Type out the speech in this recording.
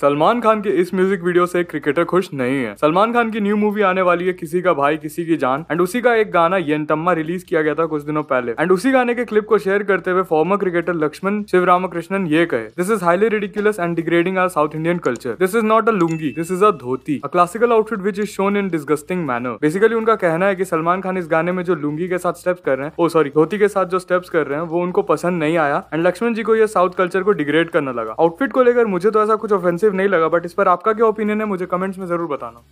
सलमान खान के इस music video से क्रिकेटर खुश नहीं है सलमान खान की न्यू मूवी आने वाली है किसी का भाई किसी की जान एंड उसी का एक गाना येंटम्मा रिलीज किया गया था कुछ दिनों पहले एंड उसी गाने के क्लिप को शेयर करते हुए फॉर्मर क्रिकेटर लक्ष्मण रामकृष्णन ये कहे this is highly ridiculous and degrading our south Indian culture this is not a lungi this is a dhoti a classical outfit which is shown in disgusting manner basically उनका कहना है की सलमान खान इस गाने में जो लुंगी के साथ स्टेप्स कर रहे हैं ओ सॉरी धोती के साथ जो स्टेप्स कर रहे हैं वो उनको पसंद नहीं आया एंड लक्ष्मण जी को यह साउथ कल्चर को डिग्रेड करने लगा आउटफिट को लेकर मुझे तो ऐसा कुछ ऑफेंसिव ऑफेंसिव नहीं लगा बट इस पर आपका क्या ओपिनियन है मुझे कमेंट्स में ज़रूर बताना